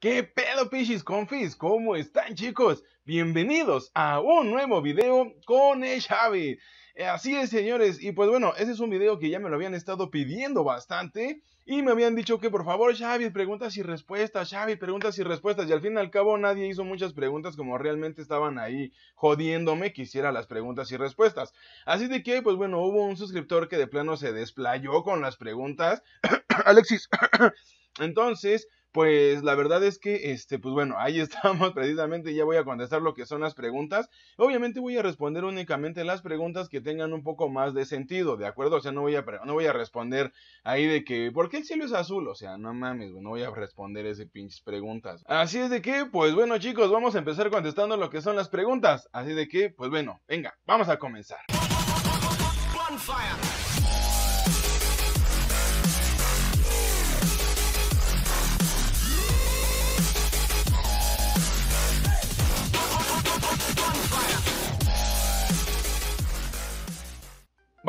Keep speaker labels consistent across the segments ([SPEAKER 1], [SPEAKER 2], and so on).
[SPEAKER 1] ¿Qué pedo pichis confis? ¿Cómo están chicos? Bienvenidos a un nuevo video con el Xavi eh, Así es señores, y pues bueno, ese es un video que ya me lo habían estado pidiendo bastante Y me habían dicho que por favor Xavi, preguntas y respuestas, Xavi, preguntas y respuestas Y al fin y al cabo nadie hizo muchas preguntas como realmente estaban ahí jodiéndome que hiciera las preguntas y respuestas Así de que pues bueno, hubo un suscriptor que de plano se desplayó con las preguntas Alexis Entonces pues la verdad es que, este, pues bueno, ahí estamos precisamente, ya voy a contestar lo que son las preguntas. Obviamente voy a responder únicamente las preguntas que tengan un poco más de sentido, ¿de acuerdo? O sea, no voy a, no voy a responder ahí de que, ¿por qué el cielo es azul? O sea, no mames, no voy a responder ese pinches preguntas. Así es de que, pues bueno chicos, vamos a empezar contestando lo que son las preguntas. Así de que, pues bueno, venga, vamos a comenzar.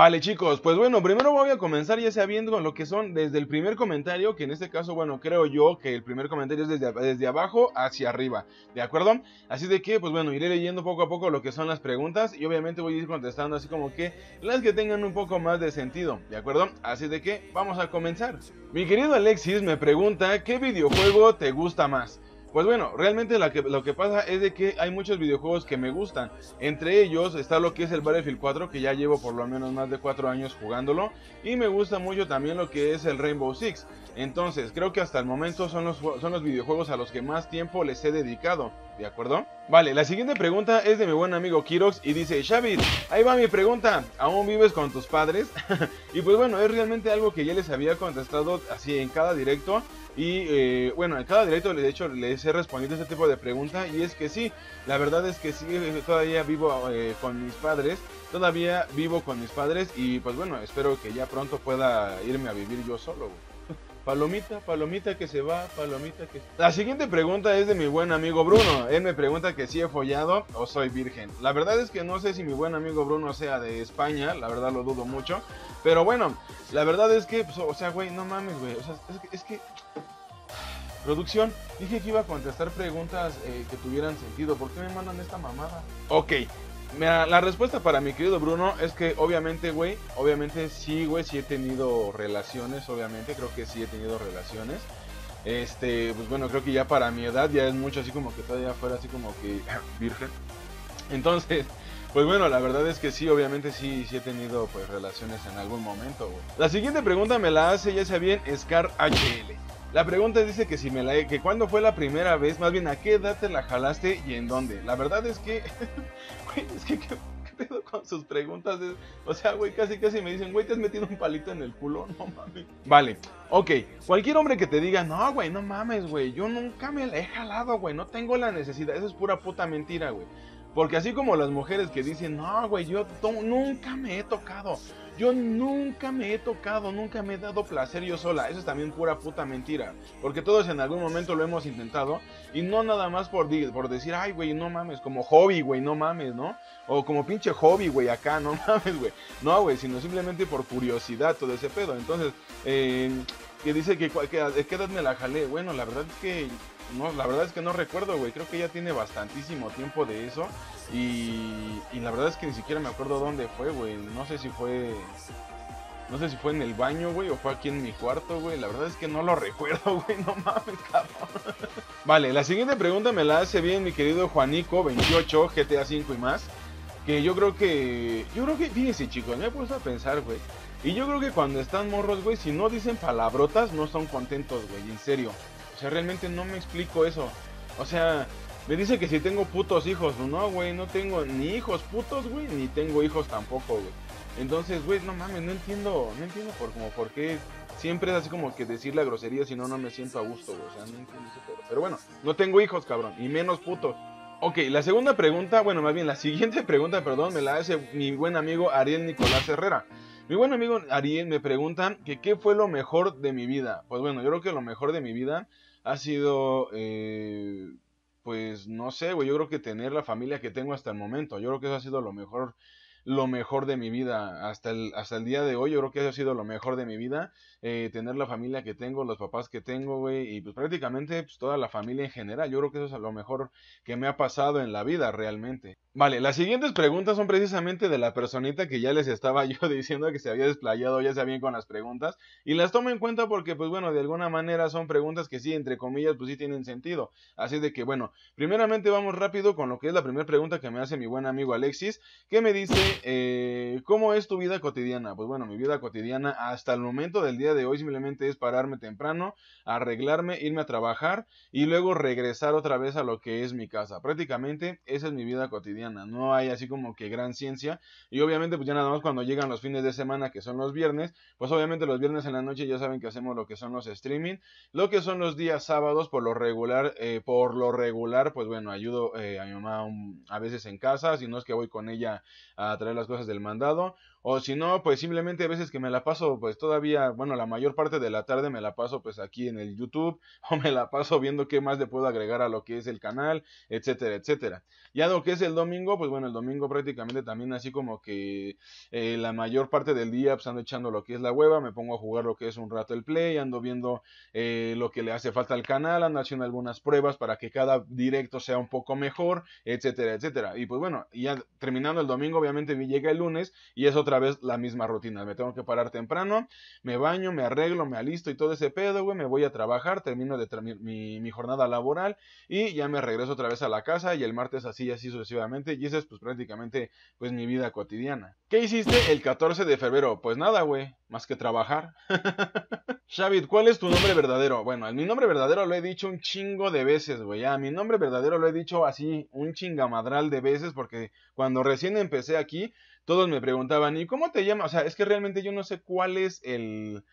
[SPEAKER 1] Vale chicos, pues bueno, primero voy a comenzar ya sabiendo lo que son desde el primer comentario, que en este caso, bueno, creo yo que el primer comentario es desde, desde abajo hacia arriba, ¿de acuerdo? Así de que, pues bueno, iré leyendo poco a poco lo que son las preguntas y obviamente voy a ir contestando así como que las que tengan un poco más de sentido, ¿de acuerdo? Así de que, vamos a comenzar. Mi querido Alexis me pregunta, ¿qué videojuego te gusta más? Pues bueno, realmente lo que pasa es de que hay muchos videojuegos que me gustan. Entre ellos está lo que es el Battlefield 4, que ya llevo por lo menos más de 4 años jugándolo. Y me gusta mucho también lo que es el Rainbow Six. Entonces, creo que hasta el momento son los, son los videojuegos a los que más tiempo les he dedicado. ¿de acuerdo? Vale, la siguiente pregunta es de mi buen amigo Kirox y dice, Xavi ahí va mi pregunta, ¿aún vives con tus padres? y pues bueno, es realmente algo que ya les había contestado así en cada directo. Y eh, bueno, en cada directo de hecho les he respondido este tipo de pregunta y es que sí, la verdad es que sí, todavía vivo eh, con mis padres, todavía vivo con mis padres y pues bueno, espero que ya pronto pueda irme a vivir yo solo. Palomita, palomita que se va, palomita que... La siguiente pregunta es de mi buen amigo Bruno. Él me pregunta que si he follado o soy virgen. La verdad es que no sé si mi buen amigo Bruno sea de España, la verdad lo dudo mucho. Pero bueno, la verdad es que, pues, o sea, güey, no mames, güey. O sea, es que... Producción, dije que iba a contestar preguntas eh, que tuvieran sentido. ¿Por qué me mandan esta mamada? Ok, la respuesta para mi querido Bruno es que obviamente, güey, obviamente sí, güey, sí he tenido relaciones, obviamente, creo que sí he tenido relaciones. Este, pues bueno, creo que ya para mi edad ya es mucho así como que todavía fuera así como que virgen. Entonces, pues bueno, la verdad es que sí, obviamente sí, sí he tenido pues relaciones en algún momento, güey. La siguiente pregunta me la hace, ya sea bien, Scar HL. La pregunta dice que si me la que cuándo fue la primera vez, más bien a qué edad te la jalaste y en dónde. La verdad es que güey, es que qué, pedo con sus preguntas, o sea, güey, casi casi me dicen, "Güey, te has metido un palito en el culo." No mames. Vale. Ok, cualquier hombre que te diga, "No, güey, no mames, güey, yo nunca me la he jalado, güey, no tengo la necesidad." Eso es pura puta mentira, güey. Porque así como las mujeres que dicen, "No, güey, yo nunca me he tocado." Yo nunca me he tocado, nunca me he dado placer yo sola. Eso es también pura puta mentira. Porque todos en algún momento lo hemos intentado. Y no nada más por, decir, ay, güey, no mames, como hobby, güey, no mames, ¿no? O como pinche hobby, güey, acá, no mames, güey. No, güey, sino simplemente por curiosidad todo ese pedo. Entonces, eh, que dice que, que la jalé. Bueno, la verdad es que no, la verdad es que no recuerdo, güey. Creo que ya tiene bastantísimo tiempo de eso. Y, y la verdad es que ni siquiera me acuerdo dónde fue, güey. No sé si fue. No sé si fue en el baño, güey, o fue aquí en mi cuarto, güey. La verdad es que no lo recuerdo, güey. No mames, cabrón. Vale, la siguiente pregunta me la hace bien mi querido Juanico28, GTA 5 y más. Que yo creo que. Yo creo que. Fíjense, chicos, me he puesto a pensar, güey. Y yo creo que cuando están morros, güey, si no dicen palabrotas, no son contentos, güey, en serio sea, realmente no me explico eso. O sea, me dice que si tengo putos hijos. No, güey, no tengo ni hijos putos, güey, ni tengo hijos tampoco, güey. Entonces, güey, no mames, no entiendo, no entiendo por como por qué siempre es así como que decir la grosería, si no, no me siento a gusto, güey. O sea, no entiendo ese Pero bueno, no tengo hijos, cabrón, y menos putos. Ok, la segunda pregunta, bueno, más bien la siguiente pregunta, perdón, me la hace mi buen amigo Ariel Nicolás Herrera. Mi buen amigo Ariel me pregunta que qué fue lo mejor de mi vida. Pues bueno, yo creo que lo mejor de mi vida ha sido, eh, pues no sé, güey, yo creo que tener la familia que tengo hasta el momento, yo creo que eso ha sido lo mejor, lo mejor de mi vida, hasta el, hasta el día de hoy, yo creo que eso ha sido lo mejor de mi vida eh, tener la familia que tengo, los papás que tengo, güey, y pues prácticamente pues, toda la familia en general. Yo creo que eso es a lo mejor que me ha pasado en la vida realmente. Vale, las siguientes preguntas son precisamente de la personita que ya les estaba yo diciendo que se había desplayado, ya bien con las preguntas, y las tomo en cuenta porque, pues bueno, de alguna manera son preguntas que sí, entre comillas, pues sí tienen sentido. Así de que, bueno, primeramente vamos rápido con lo que es la primera pregunta que me hace mi buen amigo Alexis, que me dice, eh, ¿cómo es tu vida cotidiana? Pues bueno, mi vida cotidiana hasta el momento del día de hoy simplemente es pararme temprano, arreglarme, irme a trabajar y luego regresar otra vez a lo que es mi casa. Prácticamente esa es mi vida cotidiana, no hay así como que gran ciencia y obviamente pues ya nada más cuando llegan los fines de semana que son los viernes, pues obviamente los viernes en la noche ya saben que hacemos lo que son los streaming, lo que son los días sábados por lo regular, eh, por lo regular pues bueno, ayudo eh, a mi mamá a veces en casa, si no es que voy con ella a traer las cosas del mandado o si no, pues simplemente a veces que me la paso, pues todavía, bueno, la mayor parte de la tarde me la paso pues aquí en el YouTube o me la paso viendo qué más le puedo agregar a lo que es el canal, etcétera, etcétera. Ya lo que es el domingo, pues bueno, el domingo prácticamente también así como que eh, la mayor parte del día pues ando echando lo que es la hueva, me pongo a jugar lo que es un rato el play, ando viendo eh, lo que le hace falta al canal, ando haciendo algunas pruebas para que cada directo sea un poco mejor, etcétera, etcétera. Y pues bueno, ya terminando el domingo, obviamente me llega el lunes y es otra vez la misma rutina. Me tengo que parar temprano, me baño, me arreglo, me alisto y todo ese pedo, güey. Me voy a trabajar, termino de mi, jornada laboral y ya me regreso otra vez a la casa y el martes así y así sucesivamente. Y esa es pues prácticamente pues mi vida cotidiana. ¿Qué hiciste el 14 de febrero? Pues nada, güey, más que trabajar. Shavit, ¿cuál es tu nombre verdadero? Bueno, mi nombre verdadero lo he dicho un chingo de veces, güey. a ah, mi nombre verdadero lo he dicho así un chingamadral de veces porque cuando recién empecé aquí, todos me preguntaban, ¿y cómo te llamas? O sea, es que realmente yo no sé cuál es el,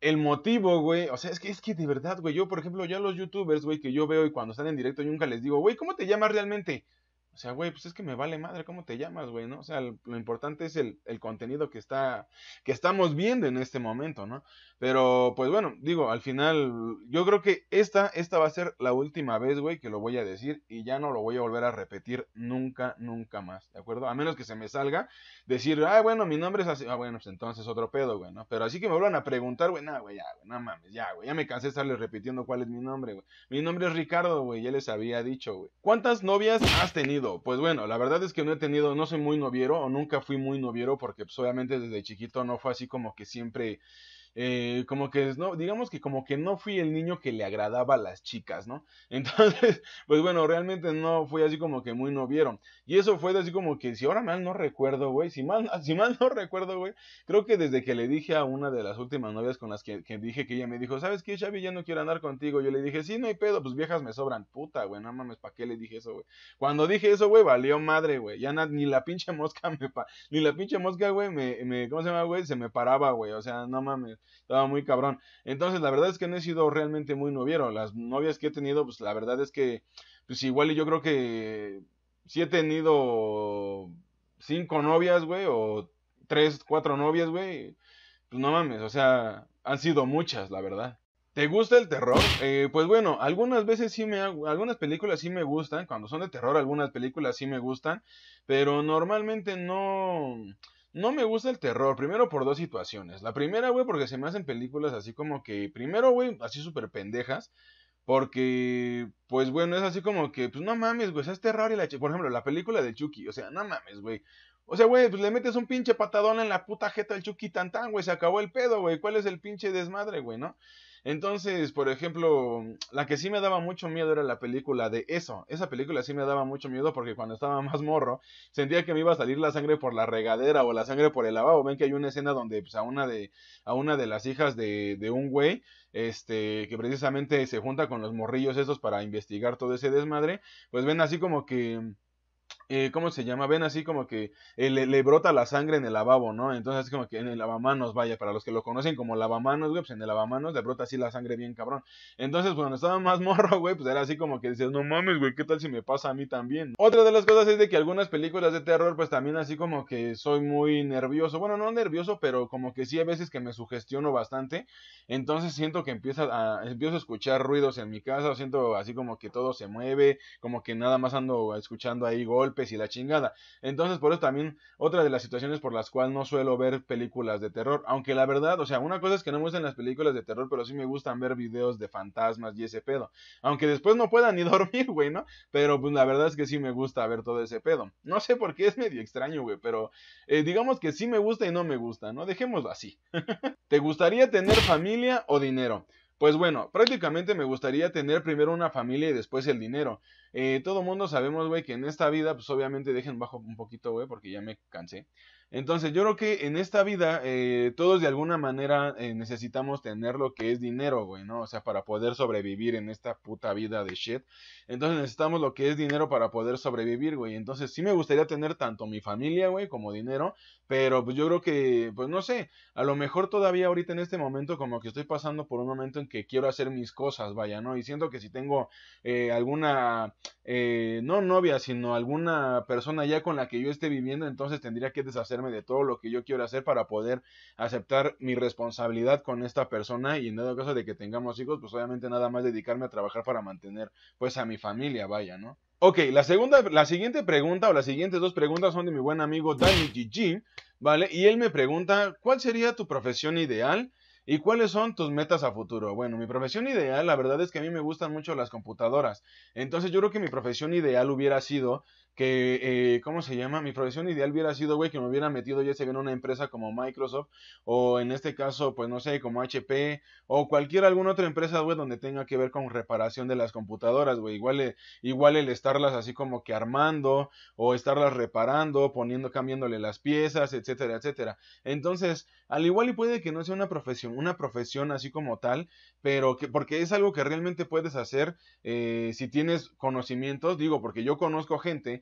[SPEAKER 1] el motivo, güey. O sea, es que, es que de verdad, güey, yo, por ejemplo, yo los youtubers, güey, que yo veo y cuando están en directo, yo nunca les digo, güey, ¿cómo te llamas realmente? O sea, güey, pues es que me vale madre cómo te llamas, güey, ¿no? O sea, lo importante es el, contenido que está, que estamos viendo en este momento, ¿no? Pero, pues bueno, digo, al final, yo creo que esta, esta va a ser la última vez, güey, que lo voy a decir y ya no lo voy a volver a repetir nunca, nunca más, ¿de acuerdo? A menos que se me salga decir, ah, bueno, mi nombre es así, ah, bueno, pues entonces otro pedo, güey, ¿no? Pero así que me vuelvan a preguntar, güey, nada, güey, ya, güey, no mames, ya, güey, ya me cansé de estarles repitiendo cuál es mi nombre, güey. Mi nombre es Ricardo, güey, ya les había dicho, güey. ¿Cuántas novias has tenido? Pues bueno, la verdad es que no he tenido, no soy muy noviero o nunca fui muy noviero porque pues, obviamente desde chiquito no fue así como que siempre eh, como que, no, digamos que como que no fui el niño que le agradaba a las chicas, ¿no? Entonces, pues bueno, realmente no fui así como que muy novieron Y eso fue así como que, si ahora mal no recuerdo, güey, si mal, si mal no recuerdo, güey, creo que desde que le dije a una de las últimas novias con las que, dije que ella me dijo, ¿sabes qué, Xavi? Ya no quiero andar contigo. Yo le dije, sí, no hay pedo, pues viejas me sobran, puta, güey, no mames, ¿para qué le dije eso, güey? Cuando dije eso, güey, valió madre, güey, ya ni la pinche mosca me, ni la pinche mosca, güey, me, me, ¿cómo se llama, güey? Se me paraba, güey, o sea, no mames estaba muy cabrón. Entonces, la verdad es que no he sido realmente muy noviero. Las novias que he tenido, pues la verdad es que, pues igual yo creo que si he tenido cinco novias, güey, o tres, cuatro novias, güey, pues no mames, o sea, han sido muchas, la verdad. ¿Te gusta el terror? Eh, pues bueno, algunas veces sí me hago, algunas películas sí me gustan, cuando son de terror algunas películas sí me gustan, pero normalmente no, no me gusta el terror, primero por dos situaciones. La primera, güey, porque se me hacen películas así como que, primero, güey, así súper pendejas. Porque, pues bueno, es así como que, pues no mames, güey, es terror y la... Por ejemplo, la película de Chucky, o sea, no mames, güey. O sea, güey, pues le metes un pinche patadón en la puta jeta al Chucky Tantán, güey, se acabó el pedo, güey. ¿Cuál es el pinche desmadre, güey, no? Entonces, por ejemplo, la que sí me daba mucho miedo era la película de eso. Esa película sí me daba mucho miedo porque cuando estaba más morro sentía que me iba a salir la sangre por la regadera o la sangre por el lavabo. Ven que hay una escena donde pues, a, una de, a una de las hijas de, de un güey este, que precisamente se junta con los morrillos esos para investigar todo ese desmadre, pues ven así como que eh, ¿cómo se llama? Ven así como que eh, le, brota la sangre en el lavabo, ¿no? Entonces así como que en el lavamanos, vaya, para los que lo conocen como lavamanos, güey, pues en el lavamanos le brota así la sangre bien cabrón. Entonces, cuando estaba más morro, güey, pues era así como que dices, no mames, güey, ¿qué tal si me pasa a mí también? Otra de las cosas es de que algunas películas de terror, pues también así como que soy muy nervioso, bueno, no nervioso, pero como que sí a veces que me sugestiono bastante, entonces siento que empieza a, empiezo a escuchar ruidos en mi casa, siento así como que todo se mueve, como que nada más ando escuchando ahí gol golpes y la chingada. Entonces, por eso también otra de las situaciones por las cuales no suelo ver películas de terror. Aunque la verdad, o sea, una cosa es que no me gustan las películas de terror, pero sí me gustan ver videos de fantasmas y ese pedo. Aunque después no pueda ni dormir, güey, ¿no? Pero pues la verdad es que sí me gusta ver todo ese pedo. No sé por qué es medio extraño, güey, pero eh, digamos que sí me gusta y no me gusta, ¿no? Dejémoslo así. ¿Te gustaría tener familia o dinero? Pues bueno, prácticamente me gustaría tener primero una familia y después el dinero. Eh, todo mundo sabemos, güey, que en esta vida, pues obviamente dejen bajo un poquito, güey, porque ya me cansé. Entonces yo creo que en esta vida eh, todos de alguna manera eh, necesitamos tener lo que es dinero, güey, ¿no? O sea, para poder sobrevivir en esta puta vida de shit. Entonces necesitamos lo que es dinero para poder sobrevivir, güey. Entonces sí me gustaría tener tanto mi familia, güey, como dinero. Pero pues, yo creo que, pues no sé, a lo mejor todavía ahorita en este momento como que estoy pasando por un momento en que quiero hacer mis cosas, vaya, ¿no? Y siento que si tengo eh, alguna, no novia, sino alguna persona ya con la que yo esté viviendo, entonces tendría que deshacer de todo lo que yo quiero hacer para poder aceptar mi responsabilidad con esta persona y en dado caso de que tengamos hijos, pues obviamente nada más dedicarme a trabajar para mantener pues a mi familia, vaya, ¿no? Ok, la segunda, la siguiente pregunta o las siguientes dos preguntas son de mi buen amigo Danny GG, ¿vale? Y él me pregunta, ¿cuál sería tu profesión ideal? ¿Y cuáles son tus metas a futuro? Bueno, mi profesión ideal, la verdad es que a mí me gustan mucho las computadoras. Entonces yo creo que mi profesión ideal hubiera sido que, eh, ¿cómo se llama? Mi profesión ideal hubiera sido, güey, que me hubiera metido ya se en una empresa como Microsoft o en este caso, pues no sé, como HP o cualquier alguna otra empresa, güey, donde tenga que ver con reparación de las computadoras, güey. Igual, eh, igual el estarlas así como que armando o estarlas reparando, poniendo, cambiándole las piezas, etcétera, etcétera. Entonces, al igual y puede que no sea una profesión, una profesión así como tal, pero que, porque es algo que realmente puedes hacer eh, si tienes conocimientos, digo, porque yo conozco gente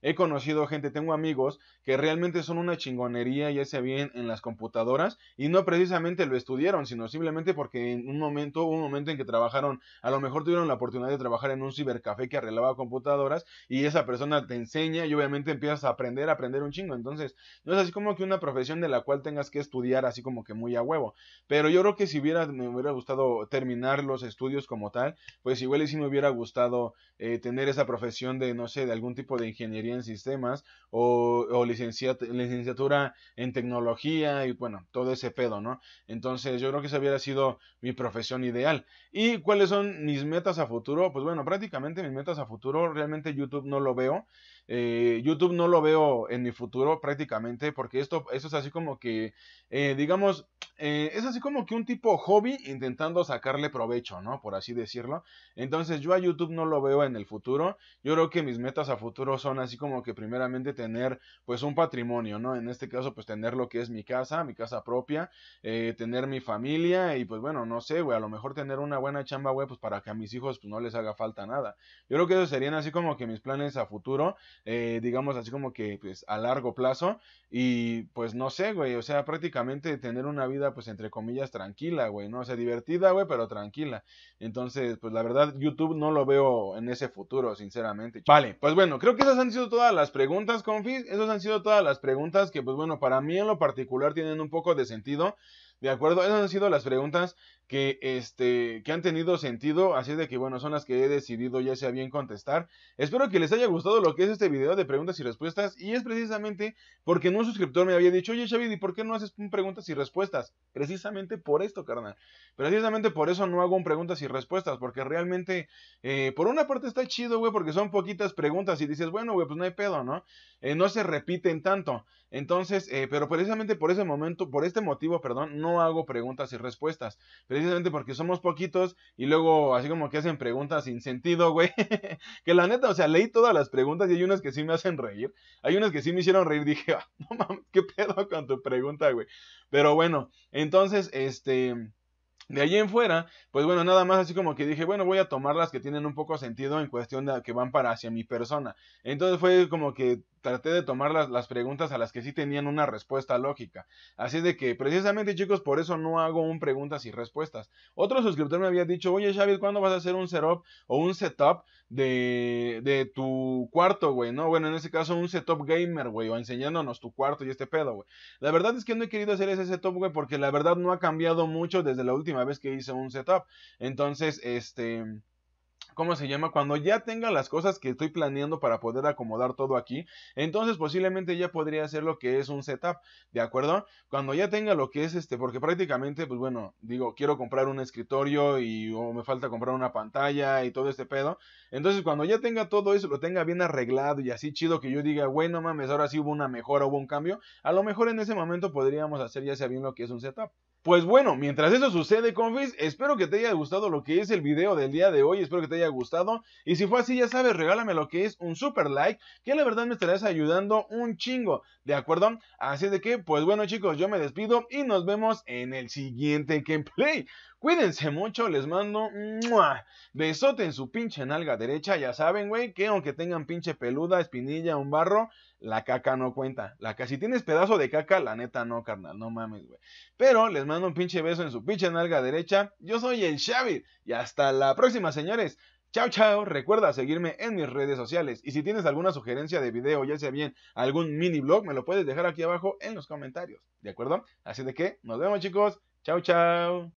[SPEAKER 1] He conocido gente, tengo amigos que realmente son una chingonería, Y ese bien en las computadoras, y no precisamente lo estudiaron, sino simplemente porque en un momento, un momento en que trabajaron, a lo mejor tuvieron la oportunidad de trabajar en un cibercafé que arreglaba computadoras, y esa persona te enseña y obviamente empiezas a aprender, a aprender un chingo. Entonces, no es así como que una profesión de la cual tengas que estudiar así como que muy a huevo. Pero yo creo que si hubiera, me hubiera gustado terminar los estudios como tal, pues igual y si me hubiera gustado eh, tener esa profesión de, no sé, de algún tipo de ingeniería en sistemas o, licenciatura en tecnología y bueno, todo ese pedo, ¿no? Entonces yo creo que esa hubiera sido mi profesión ideal. ¿Y cuáles son mis metas a futuro? Pues bueno, prácticamente mis metas a futuro, realmente YouTube no lo veo. Eh, YouTube no lo veo en mi futuro prácticamente porque esto, es así como que, eh, digamos, eh, es así como que un tipo hobby intentando sacarle provecho, ¿no? Por así decirlo. Entonces yo a YouTube no lo veo en el futuro. Yo creo que mis metas a futuro son así como que primeramente tener pues un patrimonio, ¿no? En este caso pues tener lo que es mi casa, mi casa propia, tener mi familia y pues bueno, no sé, güey, a lo mejor tener una buena chamba, güey, pues para que a mis hijos pues no les haga falta nada. Yo creo que esos serían así como que mis planes a futuro. Eh, digamos así como que pues a largo plazo y pues no sé, güey, o sea, prácticamente tener una vida pues entre comillas tranquila, güey, ¿no? O sea, divertida, güey, pero tranquila. Entonces, pues la verdad, YouTube no lo veo en ese futuro, sinceramente. Vale, pues bueno, creo que esas han sido todas las preguntas, confis, esas han sido todas las preguntas que pues bueno, para mí en lo particular tienen un poco de sentido. ¿De acuerdo? Esas han sido las preguntas que, este, que han tenido sentido, así de que bueno, son las que he decidido ya sea bien contestar. Espero que les haya gustado lo que es este video de preguntas y respuestas y es precisamente porque un suscriptor me había dicho, oye Xavi, ¿y por qué no haces preguntas y respuestas? Precisamente por esto, carnal. Precisamente por eso no hago un preguntas y respuestas, porque realmente, eh, por una parte está chido, güey, porque son poquitas preguntas y dices, bueno, güey, pues no hay pedo, ¿no? Eh, no se repiten tanto. Entonces, eh, pero precisamente por ese momento, por este motivo, perdón, no no hago preguntas y respuestas. Precisamente porque somos poquitos y luego así como que hacen preguntas sin sentido, güey. que la neta, o sea, leí todas las preguntas y hay unas que sí me hacen reír. Hay unas que sí me hicieron reír. Dije, ah, no mames, ¿qué pedo con tu pregunta, güey? Pero bueno, entonces, este... De allí en fuera, pues bueno, nada más así como que dije, bueno, voy a tomar las que tienen un poco sentido en cuestión de que van para hacia mi persona. Entonces fue como que traté de tomar las, preguntas a las que sí tenían una respuesta lógica. Así de que, precisamente chicos, por eso no hago un preguntas y respuestas. Otro suscriptor me había dicho, oye Xavi, ¿cuándo vas a hacer un setup o un setup de, de tu cuarto, güey? No, bueno, en ese caso un setup gamer, güey, o enseñándonos tu cuarto y este pedo, güey. La verdad es que no he querido hacer ese setup, güey, porque la verdad no ha cambiado mucho desde la última vez que hice un setup. Entonces, este... ¿cómo se llama? Cuando ya tenga las cosas que estoy planeando para poder acomodar todo aquí, entonces posiblemente ya podría hacer lo que es un setup, ¿de acuerdo? Cuando ya tenga lo que es este, porque prácticamente, pues bueno, digo, quiero comprar un escritorio y o me falta comprar una pantalla y todo este pedo. Entonces, cuando ya tenga todo eso, lo tenga bien arreglado y así chido que yo diga, bueno mames, ahora sí hubo una mejora, hubo un cambio, a lo mejor en ese momento podríamos hacer ya sea bien lo que es un setup. Pues bueno, mientras eso sucede, confis, espero que te haya gustado lo que es el video del día de hoy, espero que te haya gustado. Y si fue así, ya sabes, regálame lo que es un super like, que la verdad me estarás ayudando un chingo, ¿de acuerdo? Así de que, pues bueno chicos, yo me despido y nos vemos en el siguiente gameplay. Cuídense mucho, les mando besote en su pinche nalga derecha. Ya saben, güey, que aunque tengan pinche peluda, espinilla, un barro, la caca no cuenta. La caca, si tienes pedazo de caca, la neta no, carnal, no mames, güey. Pero les mando un pinche beso en su pinche nalga derecha. Yo soy el Xavi y hasta la próxima, señores. Chao, chao. Recuerda seguirme en mis redes sociales. Y si tienes alguna sugerencia de video, ya sea bien algún mini blog, me lo puedes dejar aquí abajo en los comentarios. ¿De acuerdo? Así de que nos vemos, chicos. Chao, chao.